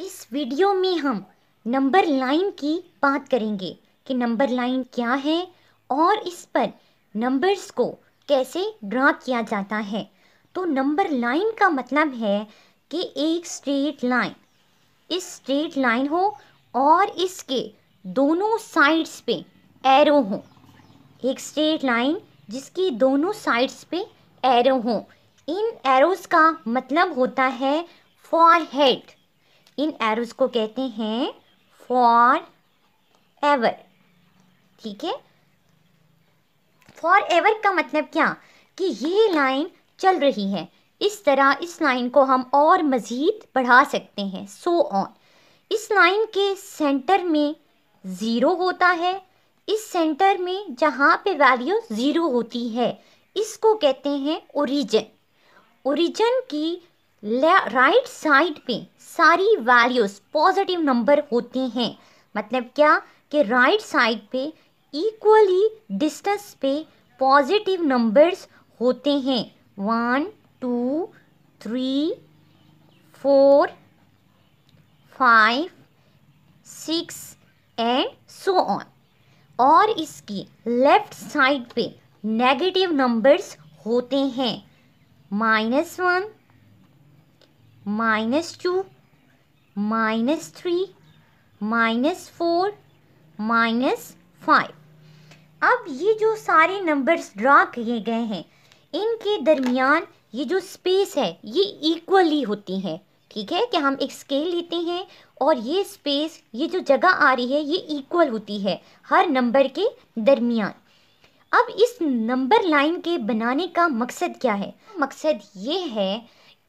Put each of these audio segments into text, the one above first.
इस वीडियो में हम नंबर लाइन की बात करेंगे कि नंबर लाइन क्या है और इस पर नंबर्स को कैसे ड्रा किया जाता है तो नंबर लाइन का मतलब है कि एक स्ट्रेट लाइन इस स्ट्रेट लाइन हो और इसके दोनों साइड्स पे एरो हो एक स्ट्रेट लाइन जिसकी दोनों साइड्स पे एरो हो इन एरोज़ का मतलब होता है फॉर हेड इन एरोज को कहते हैं फॉर एवर ठीक है फॉर एवर का मतलब क्या कि ये लाइन चल रही है इस तरह इस लाइन को हम और मज़ीद बढ़ा सकते हैं सो so ऑन इस लाइन के सेंटर में ज़ीरो होता है इस सेंटर में जहाँ पे वैल्यू ज़ीरो होती है इसको कहते हैं ओरिजिन ओरिजिन की राइट साइड पे सारी वैल्यूज़ पॉजिटिव नंबर होते हैं मतलब क्या कि राइट साइड पे इक्वली डिस्टेंस पे पॉजिटिव नंबर्स होते हैं one two three four five six and so on और इसकी लेफ्ट साइड पे नेगेटिव नंबर्स होते हैं minus one minus two minus three minus four minus five अब ये जो सारे नंबर्स ड्रा किए गए हैं इनके दरमियान ये जो स्पेस है ये इक्वली होती है ठीक है कि हम एक स्केल लेते हैं और ये स्पेस ये जो जगह आ रही है ये इक्वल होती है हर नंबर के दरमियान अब इस नंबर लाइन के बनाने का मकसद क्या है मकसद ये है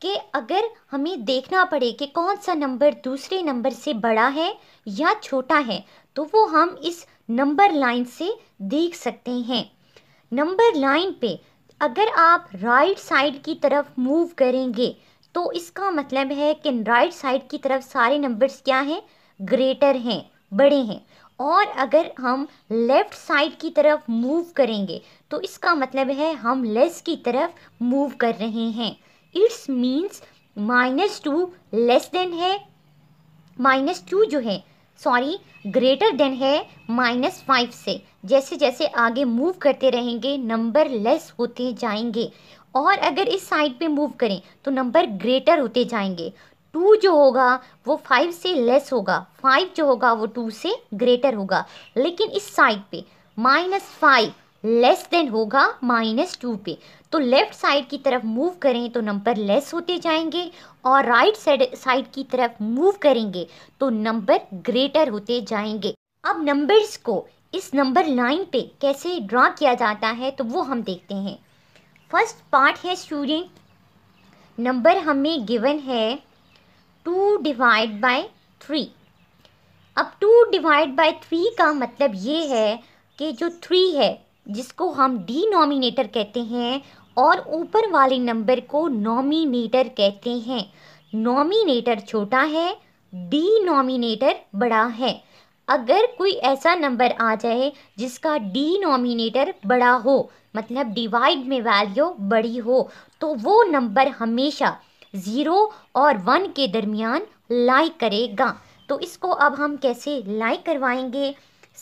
कि अगर हमें देखना पड़े कि कौन सा नंबर दूसरे नंबर से बड़ा है या छोटा है तो वो हम इस नंबर लाइन से देख सकते हैं नंबर लाइन पे अगर आप राइट साइड की तरफ मूव करेंगे तो इसका मतलब है कि राइट साइड की तरफ सारे नंबर्स क्या हैं ग्रेटर हैं बड़े हैं और अगर हम लेफ़्ट साइड की तरफ मूव करेंगे तो इसका मतलब है हम लेस की तरफ मूव कर रहे हैं it's means minus two less than है माइनस टू जो है सॉरी ग्रेटर देन है माइनस फाइव से जैसे जैसे आगे मूव करते रहेंगे नंबर लेस होते जाएंगे और अगर इस साइड पे मूव करें तो नंबर ग्रेटर होते जाएंगे टू जो होगा वो फाइव से लेस होगा फाइव जो होगा वो टू से ग्रेटर होगा लेकिन इस साइड पे माइनस फाइव लेस देन होगा माइनस टू पे तो लेफ़्ट साइड की तरफ मूव करें तो नंबर लेस होते जाएंगे और राइट साइड साइड की तरफ मूव करेंगे तो नंबर ग्रेटर होते जाएंगे अब नंबर्स को इस नंबर लाइन पे कैसे ड्रा किया जाता है तो वो हम देखते हैं फर्स्ट पार्ट है स्टूडेंट नंबर हमें गिवन है टू डिवाइड बाय थ्री अब टू डिवाइड बाय थ्री का मतलब ये है कि जो थ्री है जिसको हम डिनोमिनेटर कहते हैं और ऊपर वाले नंबर को नॉमिनेटर कहते हैं नॉमिनेटर छोटा है डिनोमिनेटर बड़ा है अगर कोई ऐसा नंबर आ जाए जिसका डिनोमिनेटर बड़ा हो मतलब डिवाइड में वैल्यू बड़ी हो तो वो नंबर हमेशा ज़ीरो और वन के दरमियान लाइक करेगा तो इसको अब हम कैसे लाइक करवाएंगे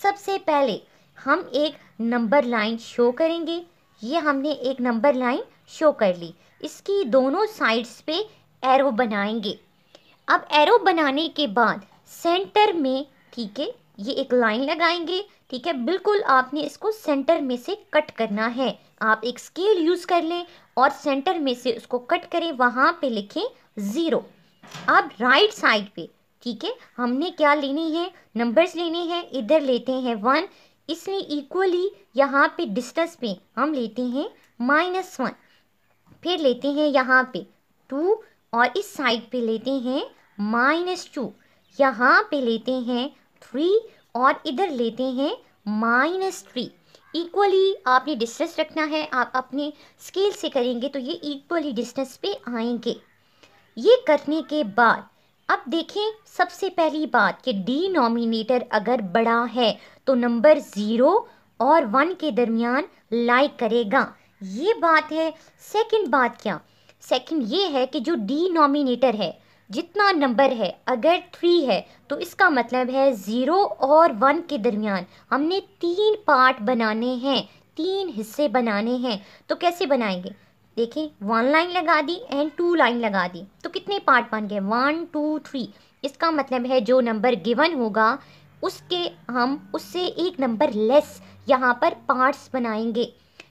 सबसे पहले हम एक नंबर लाइन शो करेंगे ये हमने एक नंबर लाइन शो कर ली इसकी दोनों साइड्स पे एरो बनाएंगे अब एरो बनाने के बाद सेंटर में ठीक है ये एक लाइन लगाएंगे ठीक है बिल्कुल आपने इसको सेंटर में से कट करना है आप एक स्केल यूज़ कर लें और सेंटर में से उसको कट करें वहाँ पे लिखें ज़ीरो अब राइट साइड पे ठीक है हमने क्या लेनी है नंबर्स लेने हैं इधर लेते हैं वन इसलिए इक्वली यहाँ पे डिस्टेंस पे हम लेते हैं माइनस वन फिर लेते हैं यहाँ पे टू और इस साइड पे लेते हैं माइनस टू यहाँ पे लेते हैं थ्री और इधर लेते हैं माइनस थ्री इक्वली आपने डिस्टेंस रखना है आप अपने स्केल से करेंगे तो ये इक्वली डिस्टेंस पे आएंगे ये करने के बाद अब देखें सबसे पहली बात कि डिनोमिनेटर अगर बड़ा है तो नंबर ज़ीरो और वन के दरमियान लाइक करेगा ये बात है सेकंड बात क्या सेकंड ये है कि जो डिनोमिनेटर है जितना नंबर है अगर थ्री है तो इसका मतलब है ज़ीरो और वन के दरमियान हमने तीन पार्ट बनाने हैं तीन हिस्से बनाने हैं तो कैसे बनाएंगे देखें वन लाइन लगा दी एंड टू लाइन लगा दी तो कितने पार्ट बन गए वन टू थ्री इसका मतलब है जो नंबर गिवन होगा उसके हम उससे एक नंबर लेस यहाँ पर पार्ट्स बनाएंगे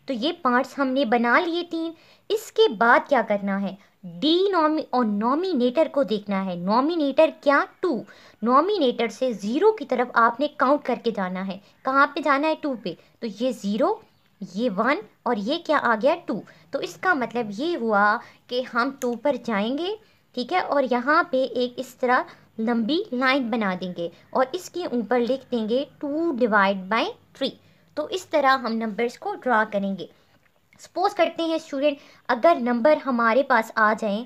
तो ये पार्ट्स हमने बना लिए तीन इसके बाद क्या करना है डी नॉमी और नॉमिनेटर को देखना है नॉमिनेटर क्या टू नॉमिनेटर से ज़ीरो की तरफ आपने काउंट करके जाना है कहाँ पे जाना है टू पे तो ये ज़ीरो ये वन और ये क्या आ गया टू तो इसका मतलब ये हुआ कि हम टू पर जाएंगे ठीक है और यहाँ पे एक इस तरह लंबी लाइन बना देंगे और इसके ऊपर लिख देंगे टू डिवाइड बाय थ्री तो इस तरह हम नंबर्स को ड्रा करेंगे सपोज करते हैं स्टूडेंट अगर नंबर हमारे पास आ जाए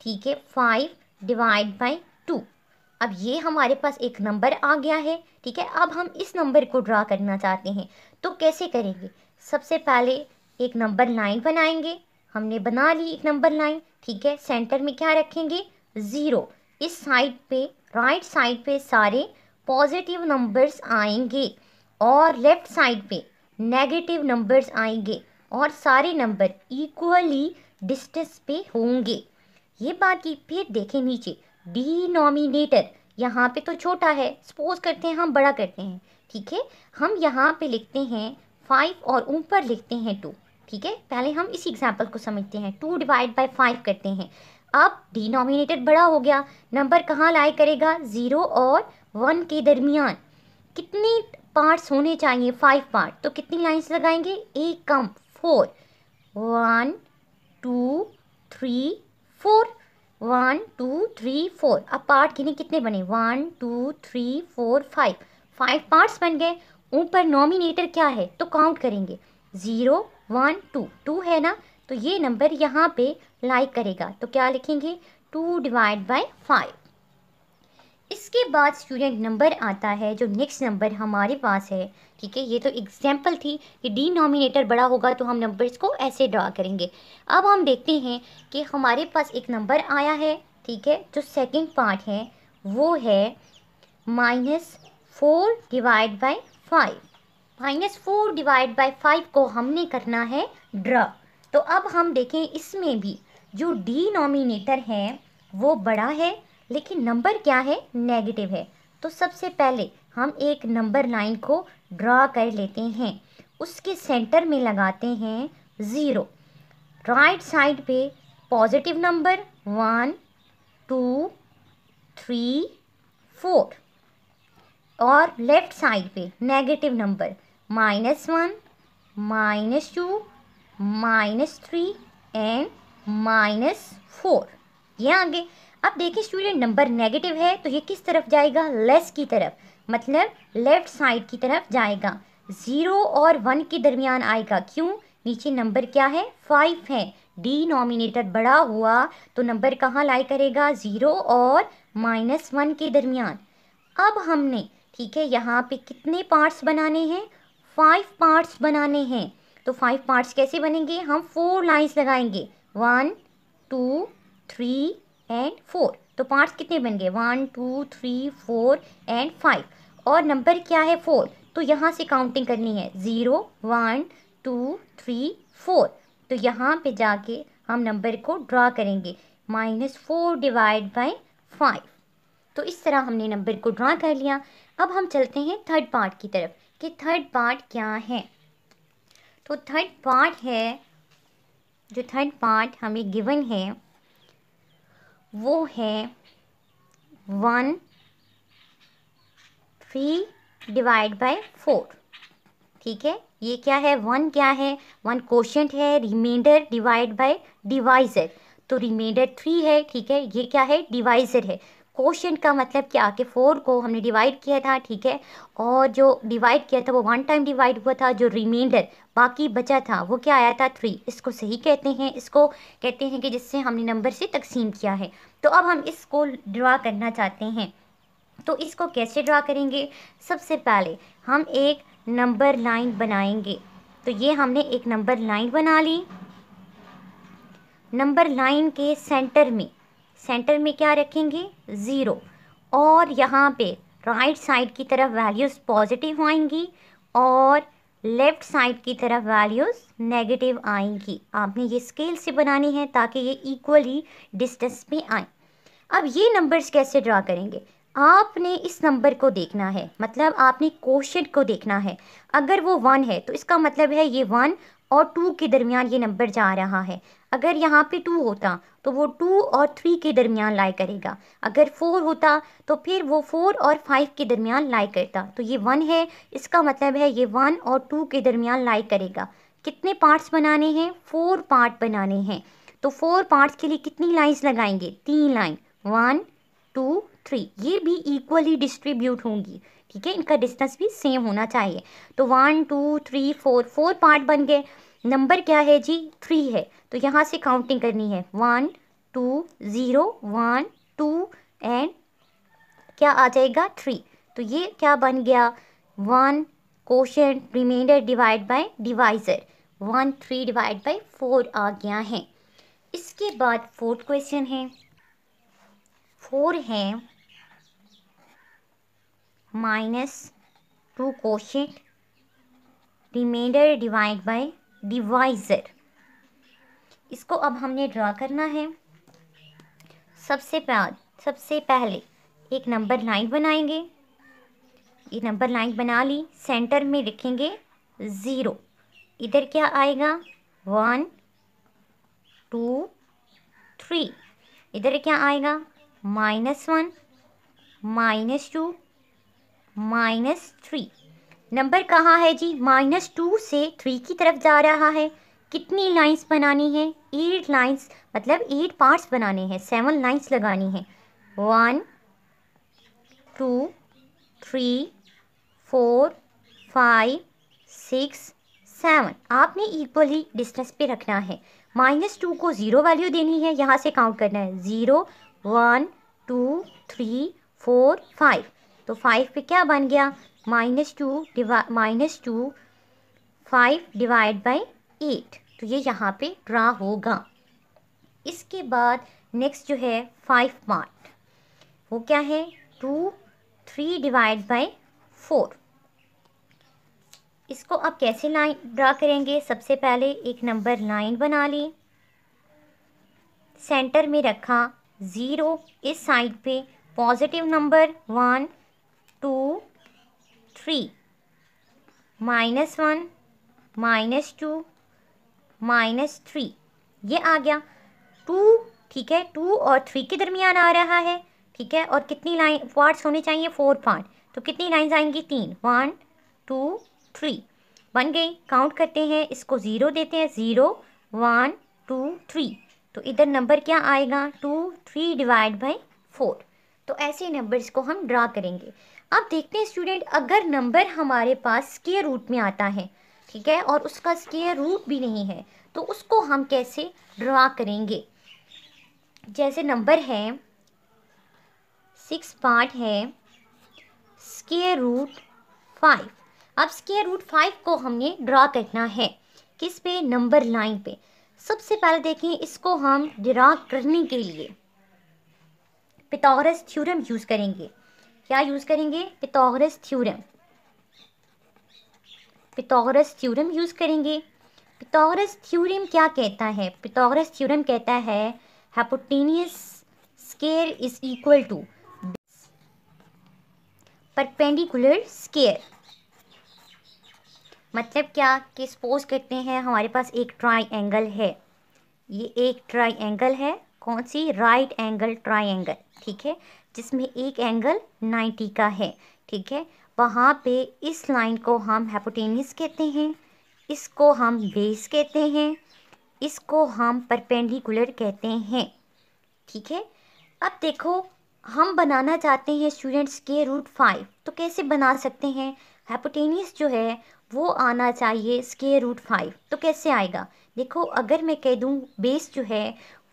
ठीक है फाइव डिवाइड बाई टू अब ये हमारे पास एक नंबर आ गया है ठीक है अब हम इस नंबर को ड्रा करना चाहते हैं तो कैसे करेंगे सबसे पहले एक नंबर लाइन बनाएंगे हमने बना ली एक नंबर लाइन ठीक है सेंटर में क्या रखेंगे ज़ीरो इस साइड पे राइट साइड पे सारे पॉजिटिव नंबर्स आएंगे और लेफ़्ट साइड पे नेगेटिव नंबर्स आएंगे और सारे नंबर इक्वली डिस्टेंस पे होंगे ये बात की फिर देखें नीचे डिनोमिनेटर यहाँ पे तो छोटा है सपोज करते हैं हम बड़ा करते हैं ठीक है हम यहाँ पे लिखते हैं फाइव और ऊपर लिखते हैं टू ठीक है पहले हम इस एग्जाम्पल को समझते हैं टू डिवाइड बाई फाइव करते हैं अब डिनोमिनेटर बड़ा हो गया नंबर कहाँ लाई करेगा ज़ीरो और वन के दरमियान कितने पार्ट्स होने चाहिए फाइव पार्ट तो कितनी लाइंस लगाएंगे एक कम four one two three four one two three four अब पार्ट गिने कितने बने one two three four five five parts बन गए ऊपर नॉमिनेटर क्या है तो काउंट करेंगे ज़ीरो वन टू टू है ना तो ये नंबर यहाँ पे लाइक करेगा तो क्या लिखेंगे टू डिवाइड बाई फाइव इसके बाद स्टूडेंट नंबर आता है जो नेक्स्ट नंबर हमारे पास है ठीक है ये तो एग्जाम्पल थी कि डिनोमिनेटर बड़ा होगा तो हम नंबर्स को ऐसे ड्रा करेंगे अब हम देखते हैं कि हमारे पास एक नंबर आया है ठीक है जो सेकंड पार्ट है वो है minus four divide by five minus four divide by five को हमने करना है ड्रा तो अब हम देखें इसमें भी जो डिनोमिनेटर है वो बड़ा है लेकिन नंबर क्या है नेगेटिव है तो सबसे पहले हम एक नंबर लाइन को ड्रा कर लेते हैं उसके सेंटर में लगाते हैं ज़ीरो राइट साइड पे positive number one two three four और लेफ्ट साइड पे negative number minus one minus two minus three and minus four ये आगे अब देखिए स्टूडेंट नंबर नेगेटिव है तो ये किस तरफ जाएगा लेस की तरफ मतलब लेफ्ट साइड की तरफ जाएगा ज़ीरो और वन के दरमियान आएगा क्यों नीचे नंबर क्या है फाइव है डी नॉमिनेटर बड़ा हुआ तो नंबर कहाँ लाई करेगा ज़ीरो और माइनस वन के दरमियान अब हमने ठीक है यहाँ पे कितने पार्ट्स बनाने हैं फाइव पार्ट्स बनाने हैं तो फाइव पार्ट्स कैसे बनेंगे हम फोर लाइंस लगाएंगे one two three and four तो पार्ट्स कितने बन गए one two three four and five और नंबर क्या है फोर तो यहाँ से काउंटिंग करनी है zero one two three four तो यहाँ पे जाके हम नंबर को ड्रा करेंगे minus four divide by five तो इस तरह हमने नंबर को ड्रा कर लिया अब हम चलते हैं थर्ड पार्ट की तरफ कि थर्ड पार्ट क्या है तो थर्ड पार्ट है जो थर्ड पार्ट हमें गिवन है वो है one three divide by four ठीक है ये क्या है वन क्या है वन क्वेश्चन है रिमाइंडर डिवाइड बाय डिवाइजर तो रिमाइंडर थ्री है ठीक है ये क्या है डिवाइजर है क्वेश्चन का मतलब क्या कि फ़ोर को हमने डिवाइड किया था ठीक है और जो डिवाइड किया था वो वन टाइम डिवाइड हुआ था जो रिमाइंडर बाकी बचा था वो क्या आया था थ्री इसको सही कहते हैं इसको कहते हैं कि जिससे हमने नंबर से तकसीम किया है तो अब हम इसको ड्रा करना चाहते हैं तो इसको कैसे ड्रा करेंगे सबसे पहले हम एक नंबर लाइन बनाएंगे तो ये हमने एक नंबर लाइन बना ली नंबर लाइन के सेंटर में सेंटर में क्या रखेंगे ज़ीरो और यहाँ पे राइट साइड की तरफ वैल्यूज़ पॉजिटिव आएंगी और लेफ़्ट साइड की तरफ वैल्यूज़ नेगेटिव आएंगी आपने ये स्केल से बनानी है ताकि ये इक्वली डिस्टेंस पे आए अब ये नंबर्स कैसे ड्रा करेंगे आपने इस नंबर को देखना है मतलब आपने क्वेश्चन को देखना है अगर वो वन है तो इसका मतलब है ये वन और टू के दरमियान ये नंबर जा रहा है अगर यहाँ पे टू होता तो वो टू और थ्री के दरमियान लाई करेगा अगर फोर होता तो फिर वो फोर और फाइव के दरमियान लाई करता तो ये वन है इसका मतलब है ये वन और टू के दरमियान लाई करेगा कितने पार्ट्स बनाने हैं फोर पार्ट बनाने हैं तो फोर पार्ट्स के लिए कितनी लाइन्स लगाएंगे तीन लाइन वन थ्री ये भी इक्वली डिस्ट्रीब्यूट होंगी ठीक है इनका डिस्टेंस भी सेम होना चाहिए तो one two three four four part बन गए नंबर क्या है जी थ्री है तो यहाँ से काउंटिंग करनी है one two zero one two and क्या आ जाएगा थ्री तो ये क्या बन गया one question remainder divide by divisor one three divide by four आ गया है इसके बाद फोर्थ क्वेश्चन है फोर है minus two quotient remainder divide by divisor इसको अब हमने ड्रा करना है सबसे पहले सबसे पहले एक नंबर लाइन बनाएंगे ये नंबर लाइन बना ली सेंटर में लिखेंगे ज़ीरो इधर क्या आएगा वन टू थ्री इधर क्या आएगा minus one minus two minus three number कहाँ है जी माइनस टू से थ्री की तरफ जा रहा है कितनी लाइंस बनानी है एट लाइंस मतलब एट पार्ट्स बनाने हैं सेवन लाइंस लगानी है one two three four five six seven आपने इक्वली डिस्टेंस पे रखना है माइनस टू को ज़ीरो वैल्यू देनी है यहाँ से काउंट करना है zero one two three four five तो फाइव पे क्या बन गया minus two minus two five divide by eight तो ये यहाँ पे ड्रा होगा इसके बाद नेक्स्ट जो है फाइव पार्ट वो क्या है two three divide by four इसको आप कैसे लाइन ड्रा करेंगे सबसे पहले एक नंबर लाइन बना ली सेंटर में रखा ज़ीरो इस साइड पे positive number one two three minus one minus two minus three ये आ गया टू ठीक है टू और थ्री के दरमियान आ रहा है ठीक है और कितनी लाइन पार्ट्स होने चाहिए फोर पार्ट तो कितनी लाइन्स आएंगी तीन वन टू थ्री बन गई काउंट करते हैं इसको ज़ीरो देते हैं ज़ीरो वन टू थ्री तो इधर नंबर क्या आएगा two three divide by four तो ऐसे नंबर्स को हम ड्रा करेंगे आप देखते हैं स्टूडेंट अगर नंबर हमारे पास स्केयर रूट में आता है ठीक है और उसका स्केयर रूट भी नहीं है तो उसको हम कैसे ड्रा करेंगे जैसे नंबर है सिक्स पार्ट है स्केयर रूट फाइव अब स्केयर रूट फाइव को हमने ड्रा करना है किस पे नंबर लाइन पे सबसे पहले देखें इसको हम ड्रा करने के लिए पिथागोरस थ्योरम यूज़ करेंगे क्या यूज़ करेंगे Pythagoras theorem Pythagoras theorem use करेंगे पिथागोरस थ्योरम क्या कहता है पिथागोरस थ्योरम कहता है hypotenuse square is equal to perpendicular square मतलब क्या कि सपोज करते हैं हमारे पास एक ट्राइंगल है ये एक ट्राइंगल है कौन सी राइट एंगल ट्राइंगल ठीक है जिसमें एक एंगल 90 का है ठीक है वहाँ पे इस लाइन को हम हेपोटेनिस कहते हैं इसको हम बेस कहते हैं इसको हम परपेंडिकुलर कहते हैं ठीक है अब देखो हम बनाना चाहते हैं स्टूडेंट्स के रूट फाइव तो कैसे बना सकते हैं हेपोटेनिस जो है वो आना चाहिए इसके रूट फाइव तो कैसे आएगा देखो अगर मैं कह दूँ बेस जो है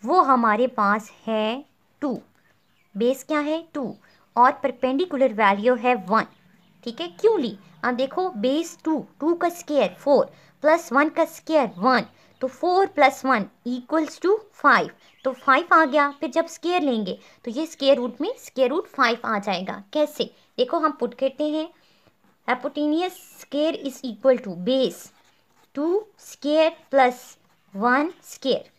वो हमारे पास है टू बेस क्या है टू और परपेंडिकुलर वैल्यू है वन ठीक है क्यों ली अब देखो बेस टू टू का स्केयर फोर प्लस वन का स्केयर वन तो four plus one equals to five तो फाइव आ गया फिर जब स्केयर लेंगे तो ये स्केयर रूट में स्केयर रूट फाइव आ जाएगा कैसे देखो हम पुट करते हैं hypotenuse square is equal to base two square plus one square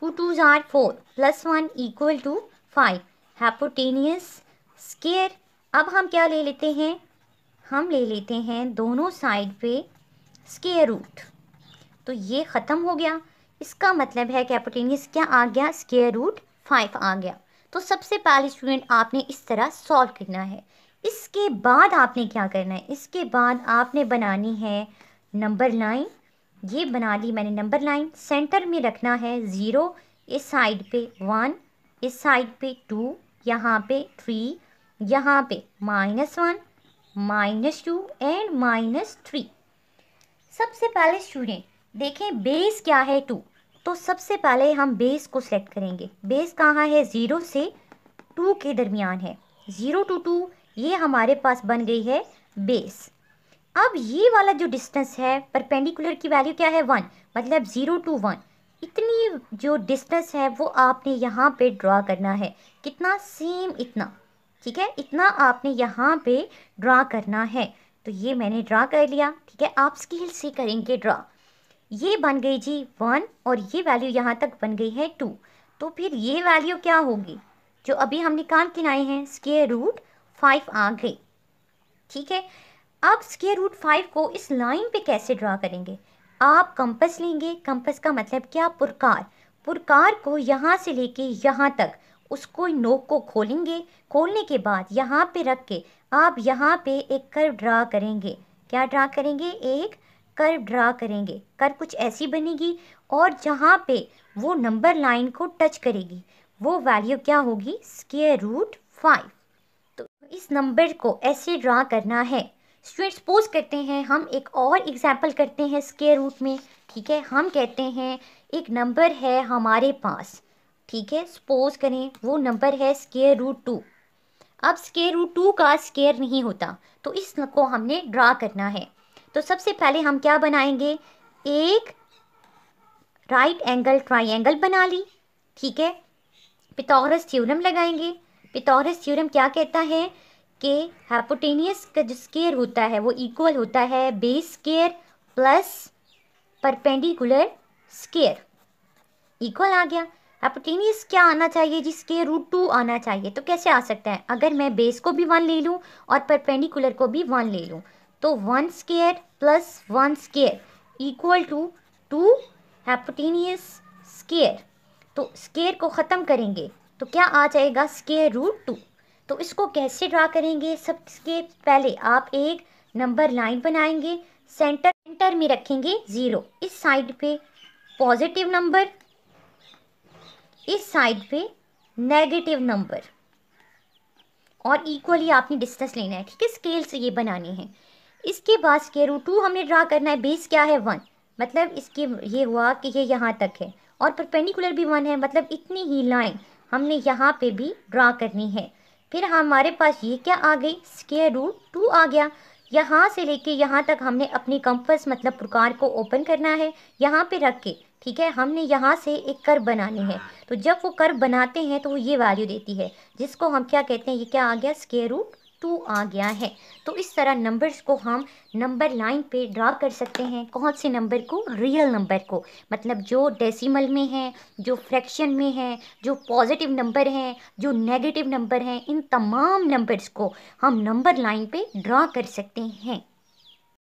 two two जार four plus one equal to five hypotenuse square अब हम क्या ले लेते हैं हम ले लेते हैं दोनों साइड पे स्केयर रूट तो ये ख़त्म हो गया इसका मतलब है कैपोटेनियस क्या आ गया स्केयर रूट फाइव आ गया तो सबसे पहले स्टूडेंट आपने इस तरह सॉल्व करना है इसके बाद आपने क्या करना है इसके बाद आपने बनानी है नंबर लाइन ये बना ली मैंने नंबर लाइन सेंटर में रखना है ज़ीरो इस साइड पे वन इस साइड पे टू यहाँ पे थ्री यहाँ पे minus one minus two and minus three सबसे पहले स्टूडेंट देखें बेस क्या है टू तो सबसे पहले हम बेस को सेलेक्ट करेंगे बेस कहाँ है ज़ीरो से टू के दरमियान है ज़ीरो टू टू ये हमारे पास बन गई है बेस अब ये वाला जो डिस्टेंस है परपेंडिकुलर की वैल्यू क्या है वन मतलब ज़ीरो टू वन इतनी जो डिस्टेंस है वो आपने यहाँ पे ड्रा करना है कितना सेम इतना ठीक है इतना आपने यहाँ पे ड्रा करना है तो ये मैंने ड्रा कर लिया ठीक है आप स्केल से करेंगे ड्रा ये बन गई जी वन और ये वैल्यू यहाँ तक बन गई है टू तो फिर ये वैल्यू क्या होगी जो अभी हम निकाल के लाए हैं स्केयर रूट फाइव आ गई ठीक है अब स्केयर रूट फाइव को इस लाइन पे कैसे ड्रा करेंगे आप कंपस लेंगे कंपस का मतलब क्या पुरकार पुरकार को यहाँ से लेके यहाँ तक उसको नोक को खोलेंगे खोलने के बाद यहाँ पे रख के आप यहाँ पे एक कर्व ड्रा करेंगे क्या ड्रा करेंगे एक कर्व ड्रा करेंगे कर कुछ ऐसी बनेगी और जहाँ पे वो नंबर लाइन को टच करेगी वो वैल्यू क्या होगी स्केयर रूट फाइव तो इस नंबर को ऐसे ड्रा करना है स्टूडेंट सपोज करते हैं हम एक और एग्जाम्पल करते हैं स्केयर रूट में ठीक है हम कहते हैं एक नंबर है हमारे पास ठीक है सपोज करें वो नंबर है स्केयर रूट टू अब स्केयर रूट टू का स्केयर नहीं होता तो इस को हमने ड्रा करना है तो सबसे पहले हम क्या बनाएंगे एक राइट एंगल ट्राइंगल बना ली ठीक है पिथोरस थ्योरम लगाएंगे पिथोरस थ्योरम क्या कहता है के हाइपोटेनियस का जो स्केयर होता है वो इक्वल होता है base square plus perpendicular square equal आ गया हाइपोटेनियस क्या आना चाहिए जी स्केयर रूट टू आना चाहिए तो कैसे आ सकता है अगर मैं बेस को भी वन ले लूँ और परपेंडिकुलर को भी वन ले लूँ तो one square plus one square equal to two hypotenuse square तो स्केयर को ख़त्म करेंगे तो क्या आ जाएगा स्केयर रूट टू तो इसको कैसे ड्रा करेंगे सबके पहले आप एक नंबर लाइन बनाएंगे सेंटर सेंटर में रखेंगे ज़ीरो इस साइड पे पॉजिटिव नंबर इस साइड पे नेगेटिव नंबर और इक्वली आपने डिस्टेंस लेना है ठीक है स्केल से ये बनानी है इसके बाद स्केयर टू हमने ड्रा करना है बेस क्या है वन मतलब इसके ये हुआ कि ये यहाँ तक है और परपेंडिकुलर भी वन है मतलब इतनी ही लाइन हमने यहाँ पे भी ड्रा करनी है फिर हमारे पास ये क्या आ गई स्केयर रूट टू आ गया यहाँ से लेके यहाँ तक हमने अपनी कंपस मतलब प्रकार को ओपन करना है यहाँ पे रख के ठीक है हमने यहाँ से एक कर्व बनानी है तो जब वो कर्व बनाते हैं तो वो ये वैल्यू देती है जिसको हम क्या कहते हैं ये क्या आ गया स्केयर रूट टू आ गया है तो इस तरह नंबर्स को हम नंबर लाइन पे ड्रा कर सकते हैं कौन से नंबर को रियल नंबर को मतलब जो डेसिमल में है जो फ्रैक्शन में है जो पॉजिटिव नंबर हैं जो नेगेटिव नंबर हैं इन तमाम नंबर्स को हम नंबर लाइन पे ड्रा कर सकते हैं